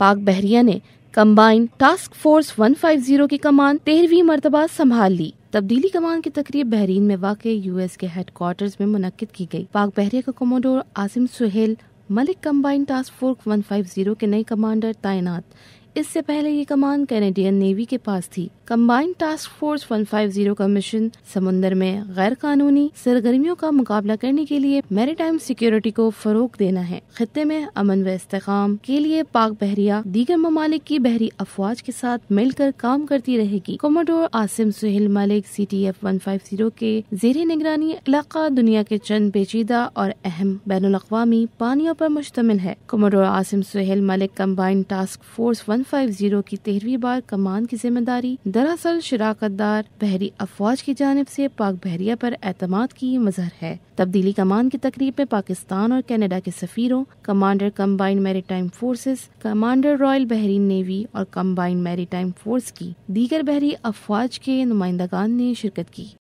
पाक बहरिया ने combined task force 150 की कमान तेरहवीं मरतबा संभाल ली तब्दीली कमान की तकरीब बहरीन में वाक़ यूएस के क्वार्टर में मुनद की गई। पाक बहरिया का commodore Asim Suhail Malik combined task force 150 के नए कमांडर तैनात इससे पहले ये कमान कैनेडियन नेवी के पास थी कम्बाइंड टास्क फोर्स 150 का मिशन समुन्द्र में गैर कानूनी सरगर्मियों का मुकाबला करने के लिए मैरीटाइम सिक्योरिटी को फरोग देना है खत्े में अमन व इसकाम के लिए पाक बहरिया दीगर ममालिक की बहरी अफवाज के साथ मिलकर काम करती रहेगी commodore Asim Suhail Malik C T F one five zero के जेर निगरानी इलाका दुनिया के चंद पेचीदा और अहम बैन अवी पानियों आरोप मुश्तमिल है commodore Asim Suhail Malik combined task force one 150 की तेरहवीं बार कमान की जिम्मेदारी दरअसल शराकत दार बहरी अफवाज की जानब से पाक बहरिया पर एतमाद की मजहर है तब्दीली कमान की तकरीब में पाकिस्तान और कनाडा के सफीरों commander combined time forces commander royal Bahrain navy और कम्बाइंड टाइम फोर्स की दीगर बहरी अफवाज के नुमाइंदागान ने शिरकत की